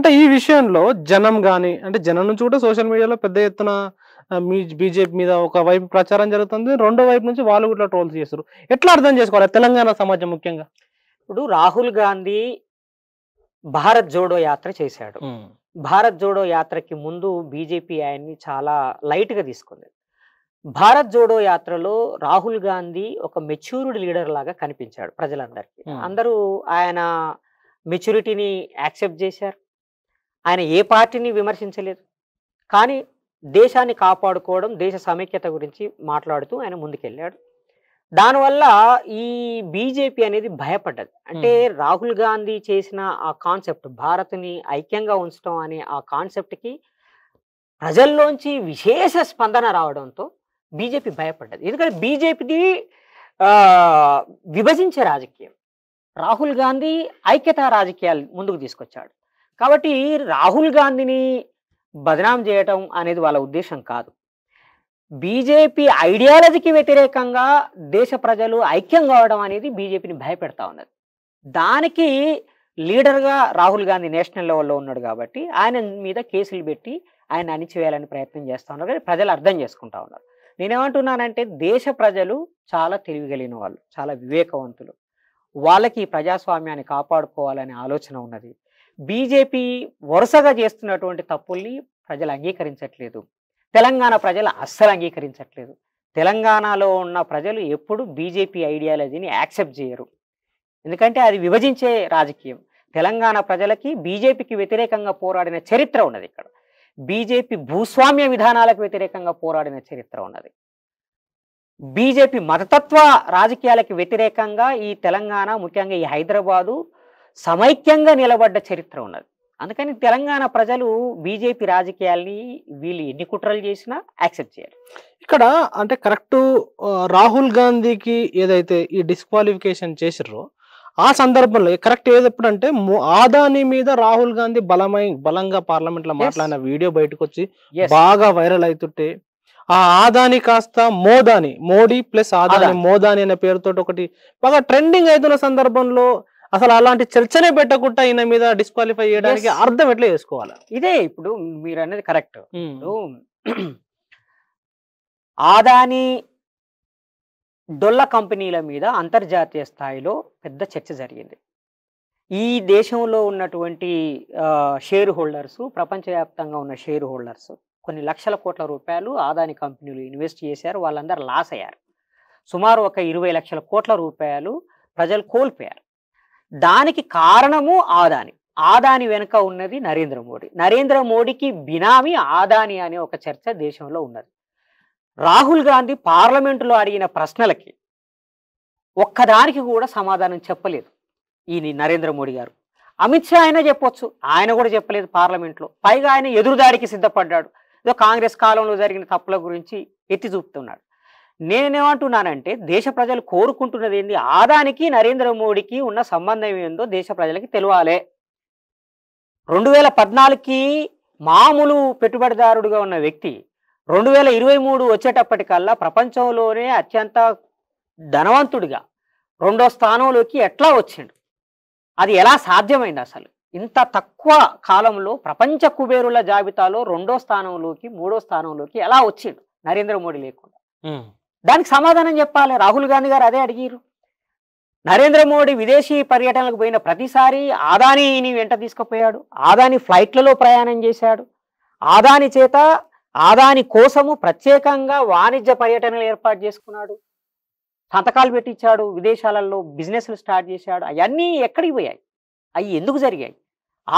అంటే ఈ విషయంలో జనం కానీ అంటే జనం నుంచి కూడా సోషల్ మీడియాలో పెద్ద ఎత్తున మీ బీజేపీ మీద ఒక వైపు ప్రచారం జరుగుతుంది రెండో వైపు నుంచి వాళ్ళు కూడా ట్రోల్స్ చేస్తారు ఎట్లా అర్థం చేసుకోవాలి తెలంగాణ సమాజం ముఖ్యంగా ఇప్పుడు రాహుల్ గాంధీ భారత్ జోడో యాత్ర చేశాడు భారత్ జోడో యాత్రకి ముందు బీజేపీ ఆయన్ని చాలా లైట్గా తీసుకుంది భారత్ జోడో యాత్రలో రాహుల్ గాంధీ ఒక మెచ్యూర్డ్ లీడర్ లాగా కనిపించాడు ప్రజలందరికీ అందరూ ఆయన మెచ్యూరిటీని యాక్సెప్ట్ చేశారు ఆయన ఏ పార్టీని విమర్శించలేదు కానీ దేశాన్ని కాపాడుకోవడం దేశ సమైక్యత గురించి మాట్లాడుతూ ఆయన ముందుకెళ్ళాడు దానివల్ల ఈ బీజేపీ అనేది భయపడ్డది అంటే రాహుల్ గాంధీ చేసిన ఆ కాన్సెప్ట్ భారత్ని ఐక్యంగా ఉంచడం అనే ఆ కాన్సెప్ట్కి ప్రజల్లోంచి విశేష స్పందన రావడంతో బీజేపీ భయపడ్డది ఎందుకంటే బీజేపీది విభజించే రాజకీయం రాహుల్ గాంధీ ఐక్యతా రాజకీయాలు ముందుకు తీసుకొచ్చాడు కాబట్టి రాహుల్ గాంధీని బదనాం చేయటం అనేది వాళ్ళ ఉద్దేశం కాదు బీజేపీ ఐడియాలజీకి వ్యతిరేకంగా దేశ ప్రజలు ఐక్యం కావడం అనేది బీజేపీని భయపెడతా ఉన్నది దానికి లీడర్గా రాహుల్ గాంధీ నేషనల్ లెవెల్లో ఉన్నాడు కాబట్టి ఆయన మీద కేసులు పెట్టి ఆయన అణిచివేయాలని ప్రయత్నం చేస్తూ ఉన్నారు కానీ ప్రజలు అర్థం చేసుకుంటా ఉన్నారు నేనేమంటున్నానంటే దేశ ప్రజలు చాలా తెలివిగలిగిన వాళ్ళు చాలా వివేకవంతులు వాళ్ళకి ప్రజాస్వామ్యాన్ని కాపాడుకోవాలనే ఆలోచన ఉన్నది బీజేపీ వరుసగా చేస్తున్నటువంటి తప్పుల్ని ప్రజలు అంగీకరించట్లేదు తెలంగాణ ప్రజలు అస్సలు అంగీకరించట్లేదు తెలంగాణలో ఉన్న ప్రజలు ఎప్పుడు బీజేపీ ఐడియాలజీని యాక్సెప్ట్ చేయరు ఎందుకంటే అది విభజించే రాజకీయం తెలంగాణ ప్రజలకి బీజేపీకి వ్యతిరేకంగా పోరాడిన చరిత్ర ఉన్నది ఇక్కడ బీజేపీ భూస్వామ్య విధానాలకు వ్యతిరేకంగా పోరాడిన చరిత్ర ఉన్నది బీజేపీ మతతత్వ రాజకీయాలకి వ్యతిరేకంగా ఈ తెలంగాణ ముఖ్యంగా ఈ హైదరాబాదు సమైక్యంగా నిలబడ్డ చరిత్ర ఉన్నది అందుకని తెలంగాణ ప్రజలు బీజేపీ రాజకీయాల్ని వీళ్ళు ఎన్ని కుట్రలు చేసినా యాక్సెప్ట్ చేయాలి ఇక్కడ అంటే కరెక్ట్ రాహుల్ గాంధీకి ఏదైతే ఈ డిస్క్వాలిఫికేషన్ చేసిర్రో ఆ సందర్భంలో కరెక్ట్ ఏది ఎప్పుడంటే ఆదాని మీద రాహుల్ గాంధీ బలమై బలంగా పార్లమెంట్ లో మాట్లాడిన వీడియో బయటకు వచ్చి బాగా వైరల్ అవుతుంటే ఆ ఆదాని కాస్త మోదాని మోడీ ప్లస్ ఆదాని మోదాని అనే పేరుతో ఒకటి బాగా ట్రెండింగ్ అవుతున్న సందర్భంలో అసలు అలాంటి చర్చనే పెట్టకుండా ఈయన మీద డిస్క్వాలిఫై చేయడానికి అర్థం ఎట్లా చేసుకోవాలి ఇదే ఇప్పుడు మీరు అనేది కరెక్ట్ ఆదాని డొల్ల కంపెనీల మీద అంతర్జాతీయ స్థాయిలో పెద్ద చర్చ జరిగింది ఈ దేశంలో ఉన్నటువంటి షేర్ హోల్డర్స్ ప్రపంచవ్యాప్తంగా ఉన్న షేర్ హోల్డర్స్ కొన్ని లక్షల కోట్ల రూపాయలు ఆదాని కంపెనీలు ఇన్వెస్ట్ చేశారు వాళ్ళందరూ లాస్ అయ్యారు సుమారు ఒక ఇరవై లక్షల కోట్ల రూపాయలు ప్రజలు కోల్పోయారు దానికి కారణము ఆదాని ఆదాని వెనుక ఉన్నది నరేంద్ర మోడీ నరేంద్ర మోడీకి బినామీ ఆదాని అనే ఒక చర్చ దేశంలో ఉన్నది రాహుల్ గాంధీ పార్లమెంటులో అడిగిన ప్రశ్నలకి ఒక్కదానికి కూడా సమాధానం చెప్పలేదు ఈ నరేంద్ర మోడీ గారు అమిత్ షా ఆయన చెప్పొచ్చు ఆయన కూడా చెప్పలేదు పార్లమెంట్లో పైగా ఆయన ఎదురుదాడికి సిద్ధపడ్డాడు ఏదో కాంగ్రెస్ కాలంలో జరిగిన తప్పుల గురించి ఎత్తి చూపుతున్నాడు నేనేమంటున్నానంటే దేశ ప్రజలు కోరుకుంటున్నది ఏంది ఆదానికి నరేంద్ర మోడీకి ఉన్న సంబంధం ఏందో దేశ ప్రజలకి తెలియాలి రెండు వేల పద్నాలుగుకి మామూలు పెట్టుబడిదారుడుగా ఉన్న వ్యక్తి రెండు వేల ఇరవై మూడు వచ్చేటప్పటికల్లా ప్రపంచంలోనే అత్యంత ధనవంతుడిగా రెండో స్థానంలోకి ఎట్లా వచ్చిండు అది ఎలా సాధ్యమైంది అసలు ఇంత తక్కువ కాలంలో ప్రపంచ కుబేరుల జాబితాలో రెండో స్థానంలోకి మూడో స్థానంలోకి ఎలా వచ్చిండు నరేంద్ర మోడీ లేకుండా దానికి సమాధానం చెప్పాలి రాహుల్ గాంధీ గారు అదే అడిగారు నరేంద్ర మోడీ విదేశీ పర్యటనలకు పోయిన ప్రతిసారి ఆదానీని వెంట తీసుకుపోయాడు ఆదాని ఫ్లైట్లలో ప్రయాణం చేశాడు ఆదాని చేత ఆదాని కోసము ప్రత్యేకంగా వాణిజ్య పర్యటనలు ఏర్పాటు చేసుకున్నాడు సంతకాలు పెట్టించాడు విదేశాలలో బిజినెస్లు స్టార్ట్ చేశాడు అవన్నీ ఎక్కడికి పోయాయి అవి ఎందుకు జరిగాయి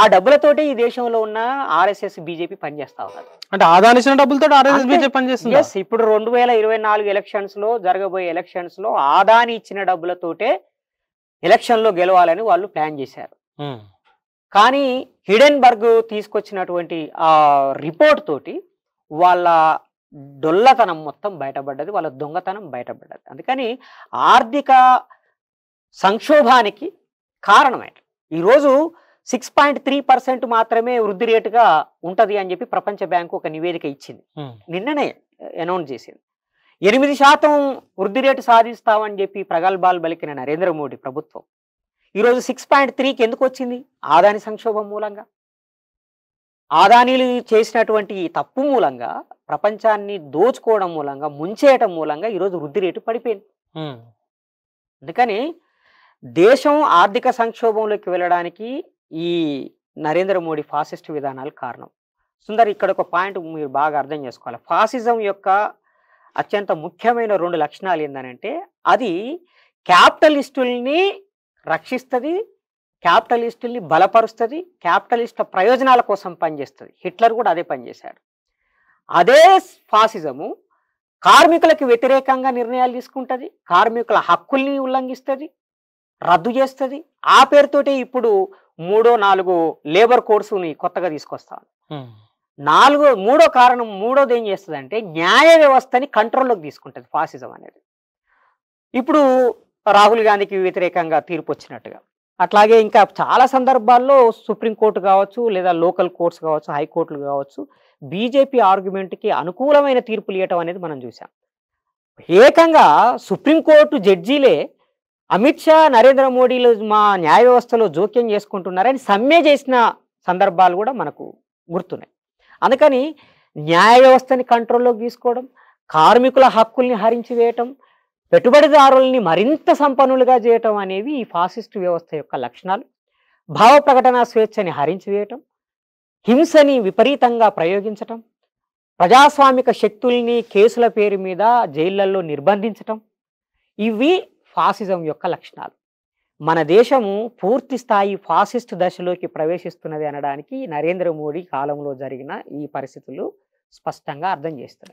ఆ డబ్బులతోటే ఈ దేశంలో ఉన్న ఆర్ఎస్ఎస్ బీజేపీ పనిచేస్తా ఉన్నారు అంటే ఆదానిసిన డబ్బులతో ఆర్ఎస్ఎస్ బీజేపీ పనిచేస్తుంది ఎస్ ఇప్పుడు రెండు వేల ఇరవై నాలుగు ఎలక్షన్స్ లో జరగబోయే ఎలక్షన్స్ లో ఆదాని ఇచ్చిన డబ్బులతోటే ఎలక్షన్ లో గెలవాలని వాళ్ళు ప్లాన్ చేశారు కానీ హిడెన్బర్గ్ తీసుకొచ్చినటువంటి ఆ రిపోర్ట్ తోటి వాళ్ళ డొల్లతనం మొత్తం బయటపడ్డది వాళ్ళ దొంగతనం బయటపడ్డది అందుకని ఆర్థిక సంక్షోభానికి కారణమైన ఈరోజు సిక్స్ పాయింట్ త్రీ పర్సెంట్ మాత్రమే వృద్ధి రేటుగా ఉంటుంది అని చెప్పి ప్రపంచ బ్యాంకు ఒక నివేదిక ఇచ్చింది నిన్ననే అనౌన్స్ చేసింది ఎనిమిది శాతం వృద్ధి రేటు సాధిస్తామని చెప్పి ప్రగల్భాలు బలికిన నరేంద్ర మోడీ ప్రభుత్వం ఈరోజు సిక్స్ పాయింట్ త్రీకి ఎందుకు వచ్చింది ఆదాని సంక్షోభం మూలంగా ఆదానీలు చేసినటువంటి తప్పు మూలంగా ప్రపంచాన్ని దోచుకోవడం మూలంగా ముంచేయటం మూలంగా ఈరోజు వృద్ధి రేటు పడిపోయింది అందుకని దేశం ఆర్థిక సంక్షోభంలోకి వెళ్ళడానికి ఈ నరేంద్ర మోడీ ఫాసిస్ట్ విధానాలు కారణం సుందర్ ఇక్కడ ఒక పాయింట్ మీరు బాగా అర్థం చేసుకోవాలి ఫాసిజం యొక్క అత్యంత ముఖ్యమైన రెండు లక్షణాలు ఏంటంటే అది క్యాపిటలిస్టుల్ని రక్షిస్తుంది క్యాపిటలిస్టుల్ని బలపరుస్తుంది క్యాపిటలిస్ట్ ప్రయోజనాల కోసం పనిచేస్తుంది హిట్లర్ కూడా అదే పనిచేశాడు అదే ఫాసిజము కార్మికులకు వ్యతిరేకంగా నిర్ణయాలు తీసుకుంటుంది కార్మికుల హక్కుల్ని ఉల్లంఘిస్తుంది రద్దు చేస్తుంది ఆ పేరుతోటే ఇప్పుడు మూడో నాలుగు లేబర్ కోర్సుని కొత్తగా తీసుకొస్తాను నాలుగో మూడో కారణం మూడోది ఏం చేస్తుంది అంటే న్యాయ వ్యవస్థని కంట్రోల్లోకి తీసుకుంటుంది ఫాసిజం అనేది ఇప్పుడు రాహుల్ గాంధీకి వ్యతిరేకంగా తీర్పు వచ్చినట్టుగా అట్లాగే ఇంకా చాలా సందర్భాల్లో సుప్రీంకోర్టు కావచ్చు లేదా లోకల్ కోర్ట్స్ కావచ్చు హైకోర్టులు కావచ్చు బీజేపీ ఆర్గ్యుమెంట్కి అనుకూలమైన తీర్పులు ఇవ్వటం అనేది మనం చూసాం ఏకంగా సుప్రీంకోర్టు జడ్జీలే అమిత్ షా నరేంద్ర మోడీలు మా న్యాయ వ్యవస్థలో జోక్యం చేసుకుంటున్నారని సమ్మె చేసిన సందర్భాలు కూడా మనకు గుర్తున్నాయి అందుకని న్యాయ వ్యవస్థని కంట్రోల్లోకి తీసుకోవడం కార్మికుల హక్కుల్ని హరించి వేయటం పెట్టుబడిదారుల్ని మరింత సంపన్నులుగా చేయటం అనేవి ఈ ఫాసిస్టు వ్యవస్థ యొక్క లక్షణాలు భావ ప్రకటన స్వేచ్ఛని హరించి వేయటం హింసని విపరీతంగా ప్రయోగించటం ప్రజాస్వామిక శక్తుల్ని కేసుల పేరు మీద జైళ్లలో నిర్బంధించటం ఇవి ఫాసిజం యొక్క లక్షణాలు మన దేశము పూర్తి స్థాయి ఫాసిస్ట్ దశలోకి ప్రవేశిస్తున్నది అనడానికి నరేంద్ర మోడీ కాలంలో జరిగిన ఈ పరిస్థితులు స్పష్టంగా అర్థం చేస్తున్నాయి